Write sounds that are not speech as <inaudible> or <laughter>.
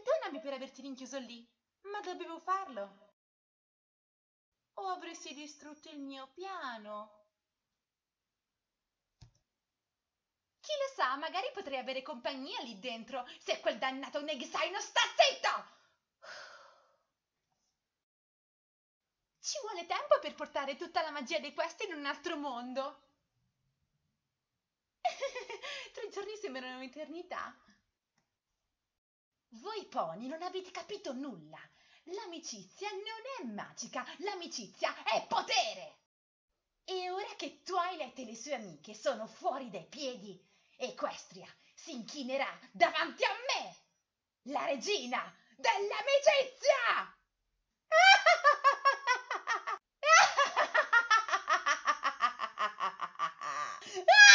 perdonami per averti rinchiuso lì ma dovevo farlo o avresti distrutto il mio piano chi lo sa magari potrei avere compagnia lì dentro se quel dannato Negisaino sta zitto ci vuole tempo per portare tutta la magia di questo in un altro mondo <laughs> tre giorni sembrano un'eternità voi pony non avete capito nulla. L'amicizia non è magica, l'amicizia è potere! E ora che Twilight e le sue amiche sono fuori dai piedi, Equestria si inchinerà davanti a me, la regina dell'amicizia! Ah! <laughs>